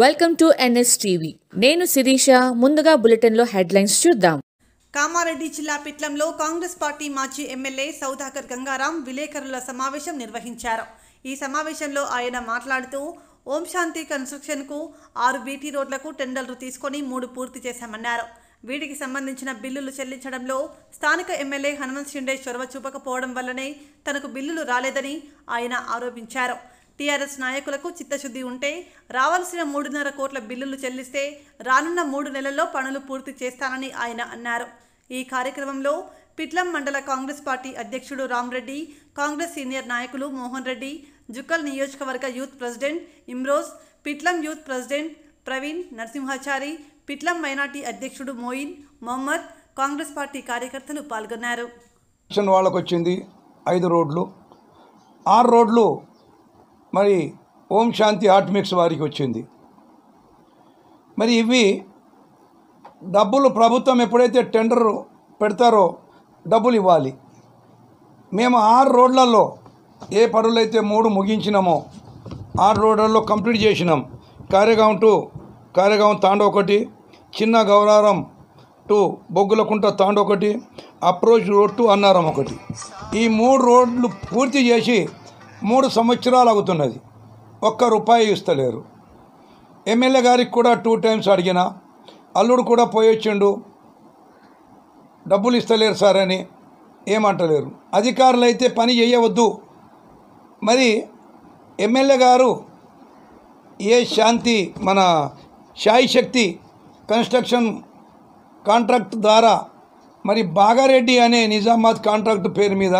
welcome to NS TV నేను శిరీష ముందుగా బులెటిన్లో హెడ్లైన్స్ చూద్దాం కామారెడ్డి జిల్లా పిట్లంలో కాంగ్రెస్ పార్టీ మాజీ ఎమ్మెల్యే సౌధాకర్ గంగారాం విలేకరుల సమావేశం నిర్వహించారు ఈ సమావేశంలో ఆయన మాట్లాడుతూ ఓం శాంతి కన్స్ట్రక్షన్కు ఆరు బీటీ రోడ్లకు టెండర్లు తీసుకొని మూడు పూర్తి చేశామన్నారు వీటికి సంబంధించిన బిల్లులు చెల్లించడంలో స్థానిక ఎమ్మెల్యే హనుమంత్ షిండే చొరవ చూపకపోవడం వల్లనే తనకు బిల్లులు రాలేదని ఆయన ఆరోపించారు టీఆర్ఎస్ నాయకులకు చిత్తశుద్ధి ఉంటే రావాల్సిన మూడున్నర కోట్ల బిల్లులు చెల్లిస్తే రానున్న మూడు నెలల్లో పనులు పూర్తి చేస్తానని ఆయన అన్నారు ఈ కార్యక్రమంలో పిట్లం మండల కాంగ్రెస్ పార్టీ అధ్యక్షుడు రామ్రెడ్డి కాంగ్రెస్ సీనియర్ నాయకులు మోహన్ రెడ్డి జుక్కల్ నియోజకవర్గ youth president Imroz Pitlam youth president Praveen Narasimhachari Pitlam minority అధ్యక్షుడు మోయిన్ మొహమ్మద్ కాంగ్రెస్ పార్టీ కార్యకర్తలు పాల్గొన్నారు వాళ్ళకొచ్చింది వచ్చింది ఐదు రోడ్లు ఆరు రోడ్లు మరి ఓం శాంతి ఆర్ట్మిక్స్ వారికి వచ్చింది మరి ఇవి డబ్బులు ప్రభుత్వం ఎప్పుడైతే టెండర్ పెడతారో డబ్బులు ఇవ్వాలి మేము ఆరు రోడ్లలో ఏ పనులైతే మూడు ముగించినామో ఆరు రోడ్లలో కంప్లీట్ చేసినాం కారేగాం టు కారేగాం తాండ ఒకటి చిన్న గౌరారం టు బొగ్గులకుంట తాండ ఒకటి అప్రోచ్ రోడ్ టు అన్నారం ఒకటి ఈ మూడు రోడ్లు పూర్తి చేసి మూడు సంవత్సరాలు అవుతున్నది ఒక్క రూపాయి ఇస్తలేరు ఎమ్మెల్యే గారికి కూడా టూ టైమ్స్ అడిగిన అల్లుడు కూడా పోయొచ్చిండు డబ్బులు ఇస్తలేరు సార్ అని ఏమంటలేరు అధికారులు అయితే పని చేయవద్దు మరి ఎమ్మెల్యే గారు ఏ శాంతి మన శాయిశక్తి శక్తి కన్స్ట్రక్షన్ కాంట్రాక్ట్ ద్వారా మరి బాగారెడ్డి అనే నిజామాబాద్ కాంట్రాక్ట్ పేరు మీద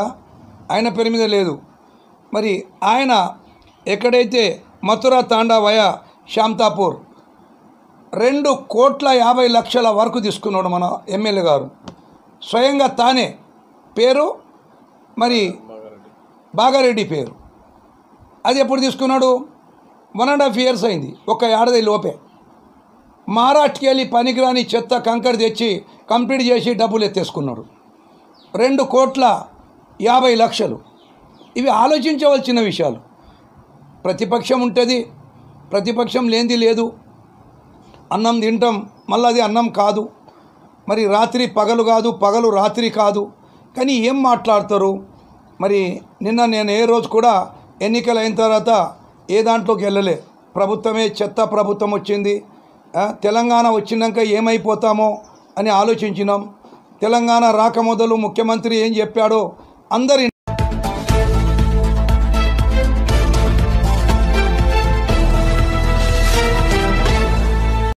ఆయన పేరు మీద లేదు మరి ఆయన ఎక్కడైతే మథురా తాండావయ శాంతాపూర్ రెండు కోట్ల యాభై లక్షల వరకు తీసుకున్నాడు మన ఎమ్మెల్యే గారు స్వయంగా తానే పేరు మరి బాగారెడ్డి పేరు అది ఎప్పుడు తీసుకున్నాడు వన్ అండ్ హాఫ్ ఇయర్స్ అయింది ఒక ఏడాది లోపే మహారాష్ట్రకి వెళ్ళి పనికిరాని చెత్త కంకర తెచ్చి కంప్లీట్ చేసి డబ్బులు ఎత్తేసుకున్నాడు రెండు కోట్ల యాభై లక్షలు ఇవి ఆలోచించవలసిన విషయాలు ప్రతిపక్షం ఉంటుంది ప్రతిపక్షం లేనిది లేదు అన్నం తింటాం మళ్ళీ అది అన్నం కాదు మరి రాత్రి పగలు కాదు పగలు రాత్రి కాదు కానీ ఏం మాట్లాడతారు మరి నిన్న నేను ఏ రోజు కూడా ఎన్నికలు అయిన తర్వాత ఏ దాంట్లోకి వెళ్ళలే ప్రభుత్వమే చెత్త ప్రభుత్వం వచ్చింది తెలంగాణ వచ్చినాక ఏమైపోతామో అని ఆలోచించినాం తెలంగాణ రాక మొదలు ముఖ్యమంత్రి ఏం చెప్పాడో అందరి